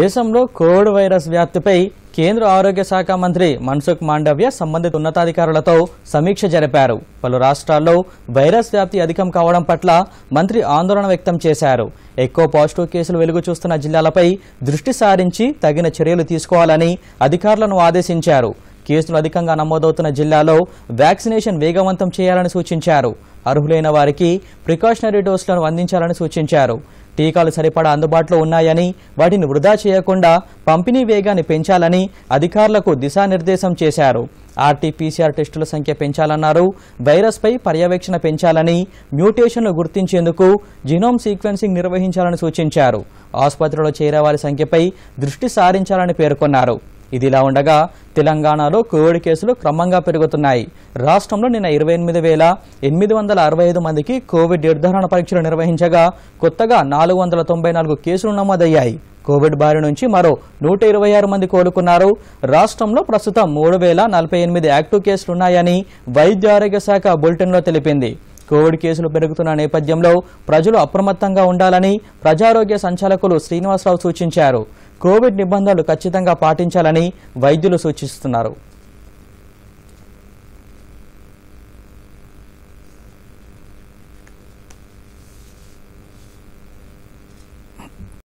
దేశంలో Covid virus వ్యాప్తిపై కేంద్ర ఆరోగ్య శాఖ మంత్రి మన్సుఖ్ మాండవ్య సంబంధిత ఉన్నతాధికారులతో సమీక్ష జరిపారు పలు రాష్ట్రాల్లో వైరస్ వ్యాప్తి అధికం కావడం పట్ల మంత్రి ఆందోళన వ్యక్తం చేశారు ఎక్కువ పాజిటివ్ కేసులు వెలుగు చూస్తున్న జిల్లాలపై దృష్టి సారించి తగిన చర్యలు తీసుకోవాలని అధికారులను ఆదేశించారు కేసులు అధికంగా నమోదవుతున్న జిల్లాలో వ్యాక్సినేషన్ వేగవంతం చేయాలని సూచించారు అర్హులైన వారికి ప్రికాషనరీ డోసులను అందించాలని సూచించారు టీకాలు సరిపడా అందుబాటులో ఉన్నాయని వాటిని వృధా చేయకుండా పంపిణీ వేగాన్ని పెంచాలని అధికారులకు దిశానిర్దేశం చేశారు ఆర్టీపీసీఆర్ టెస్టుల సంఖ్య పెంచాలన్నారు వైరస్పై పర్యవేక్షణ పెంచాలని మ్యూటేషన్లు గుర్తించేందుకు జినోమ్ సీక్వెన్సింగ్ నిర్వహించాలని సూచించారు ఆసుపత్రిలో చేరే వారి సంఖ్యపై దృష్టి సారించాలని పేర్కొన్నారు ఇదిలా ఉండగా తెలంగాణలో కోవిడ్ కేసులు క్రమంగా పెరుగుతున్నాయి రాష్ట్రంలో నిన్న ఇరవై ఎనిమిది వేల ఎనిమిది వందల అరవై ఐదు మందికి కోవిడ్ నిర్ధారణ పరీక్షలు నిర్వహించగా కొత్తగా నాలుగు వందల తొంభై నాలుగు కేసులు నమోదయ్యాయి కోవిడ్ బారి నుంచి మరో నూట ఇరవై ఆరు మంది కోలుకున్నారు రాష్ట్రంలో ప్రస్తుతం మూడు వేల నలభై ఎనిమిది యాక్టివ్ కేసులున్నాయని వైద్య ఆరోగ్య శాఖ బులెటిన్లో తెలిపింది కోవిడ్ కేసులు పెరుగుతున్న నేపథ్యంలో ప్రజలు అప్రమత్తంగా ఉండాలని ప్రజారోగ్య సంచాలకులు శ్రీనివాసరావు సూచించారు కోవిడ్ నిబంధనలు ఖచ్చితంగా పాటించాలని వైద్యులు సూచిస్తున్నారు